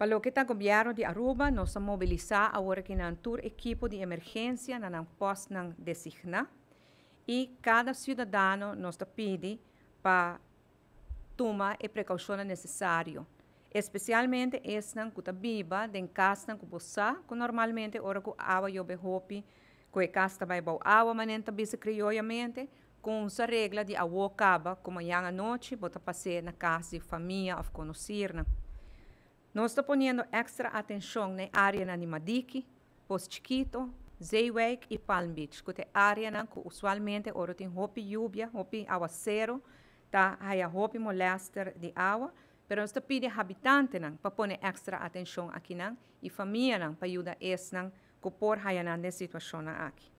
Para que Palokita gobyerno de Aruba nos mobiliza agora que na tour equipo de emergência na post não designa e cada cidadão nos pede para tomar a precaução necessária. Especialmente esta que está viva, de casa que você, que normalmente ora que água chove hopi, que casa vai bom água, mas não também se criollamente, com essa regra de água acaba, como a noite, bota passei na casa de família ou conhecer, nós estamos poniendo extra atenção na área na Post Chiquito, Zaywake e Palm Beach, que é área na que usualmente ora tem hopi lluvia, hopi aguacero, tá a hopi molester de água, pero nós pide habitante nan para pôr extra atenção aqui nan e família nan para ajudar es nan que por haya nan situação aqui.